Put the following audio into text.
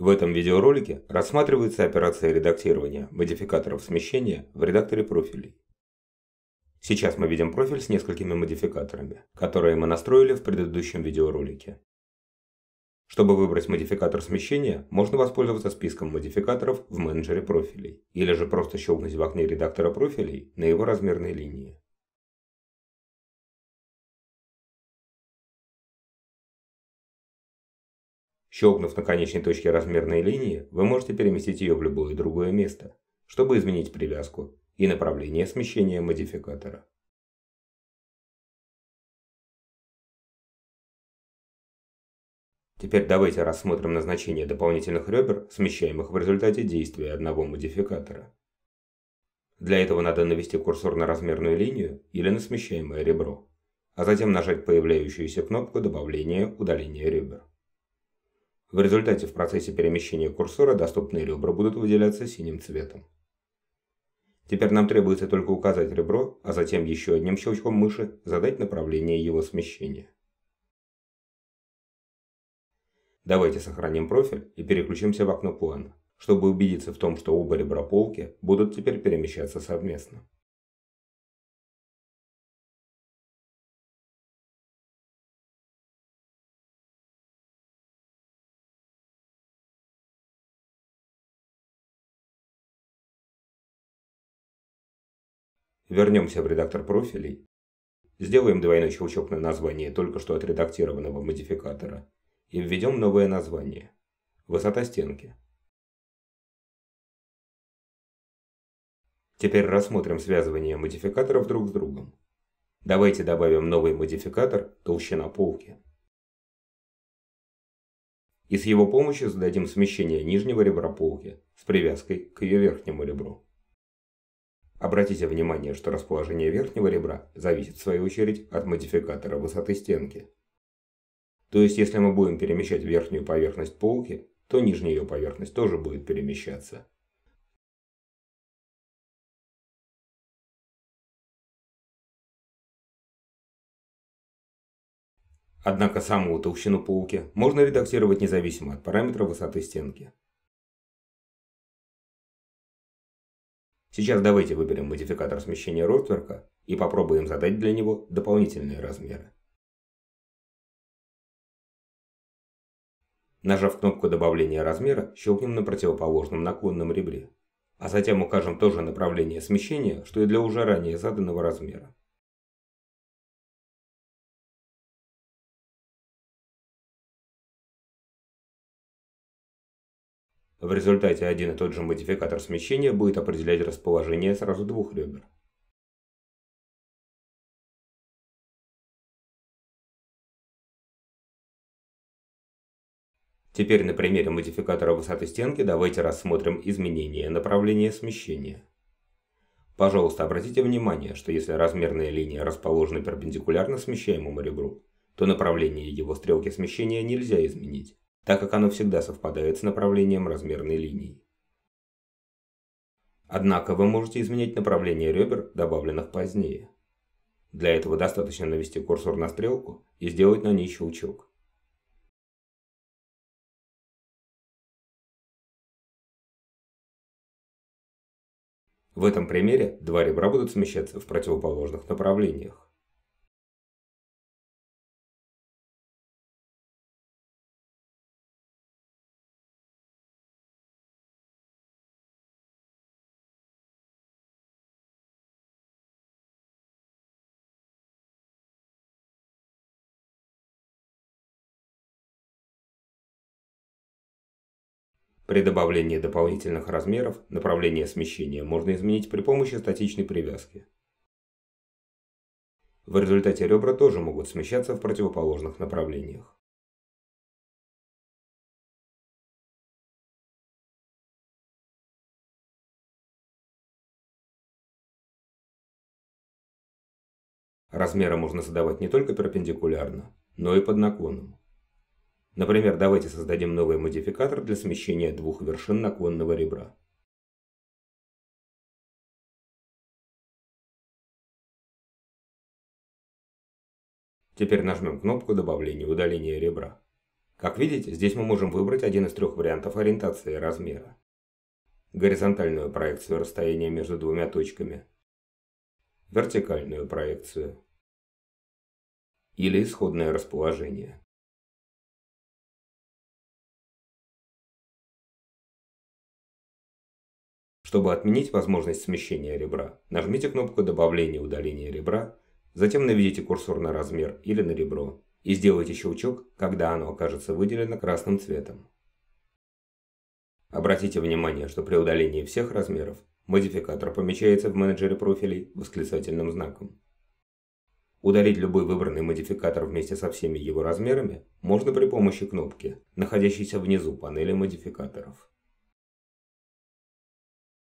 В этом видеоролике рассматривается операция редактирования модификаторов смещения в редакторе профилей. Сейчас мы видим профиль с несколькими модификаторами, которые мы настроили в предыдущем видеоролике. Чтобы выбрать модификатор смещения, можно воспользоваться списком модификаторов в менеджере профилей, или же просто щелкнуть в окне редактора профилей на его размерной линии. Щелкнув на конечной точке размерной линии, вы можете переместить ее в любое другое место, чтобы изменить привязку и направление смещения модификатора. Теперь давайте рассмотрим назначение дополнительных ребер, смещаемых в результате действия одного модификатора. Для этого надо навести курсор на размерную линию или на смещаемое ребро, а затем нажать появляющуюся кнопку добавления удаления ребер. В результате в процессе перемещения курсора доступные ребра будут выделяться синим цветом. Теперь нам требуется только указать ребро, а затем еще одним щелчком мыши задать направление его смещения. Давайте сохраним профиль и переключимся в окно плана, чтобы убедиться в том, что оба ребра полки будут теперь перемещаться совместно. Вернемся в редактор профилей. Сделаем двойной щелчок на название только что отредактированного модификатора и введем новое название. Высота стенки. Теперь рассмотрим связывание модификаторов друг с другом. Давайте добавим новый модификатор толщина полки. И с его помощью зададим смещение нижнего ребра полки с привязкой к ее верхнему ребру. Обратите внимание, что расположение верхнего ребра зависит в свою очередь от модификатора высоты стенки. То есть, если мы будем перемещать верхнюю поверхность полки, то нижняя ее поверхность тоже будет перемещаться. Однако саму толщину полки можно редактировать независимо от параметра высоты стенки. Сейчас давайте выберем модификатор смещения ротверка и попробуем задать для него дополнительные размеры. Нажав кнопку добавления размера, щелкнем на противоположном наклонном ребре, а затем укажем то же направление смещения, что и для уже ранее заданного размера. В результате один и тот же модификатор смещения будет определять расположение сразу двух ребер. Теперь на примере модификатора высоты стенки давайте рассмотрим изменение направления смещения. Пожалуйста, обратите внимание, что если размерная линия расположена перпендикулярно смещаемому ребру, то направление его стрелки смещения нельзя изменить так как оно всегда совпадает с направлением размерной линии. Однако вы можете изменять направление ребер, добавленных позднее. Для этого достаточно навести курсор на стрелку и сделать на ней щелчок. В этом примере два ребра будут смещаться в противоположных направлениях. При добавлении дополнительных размеров направление смещения можно изменить при помощи статичной привязки. В результате ребра тоже могут смещаться в противоположных направлениях. Размеры можно задавать не только перпендикулярно, но и под наклоном. Например, давайте создадим новый модификатор для смещения двух вершин наклонного ребра. Теперь нажмем кнопку добавления удаления ребра. Как видите, здесь мы можем выбрать один из трех вариантов ориентации размера. Горизонтальную проекцию расстояния между двумя точками. Вертикальную проекцию. Или исходное расположение. Чтобы отменить возможность смещения ребра, нажмите кнопку добавления и удаления ребра, затем наведите курсор на размер или на ребро и сделайте щелчок, когда оно окажется выделено красным цветом. Обратите внимание, что при удалении всех размеров модификатор помечается в менеджере профилей восклицательным знаком. Удалить любой выбранный модификатор вместе со всеми его размерами можно при помощи кнопки, находящейся внизу панели модификаторов.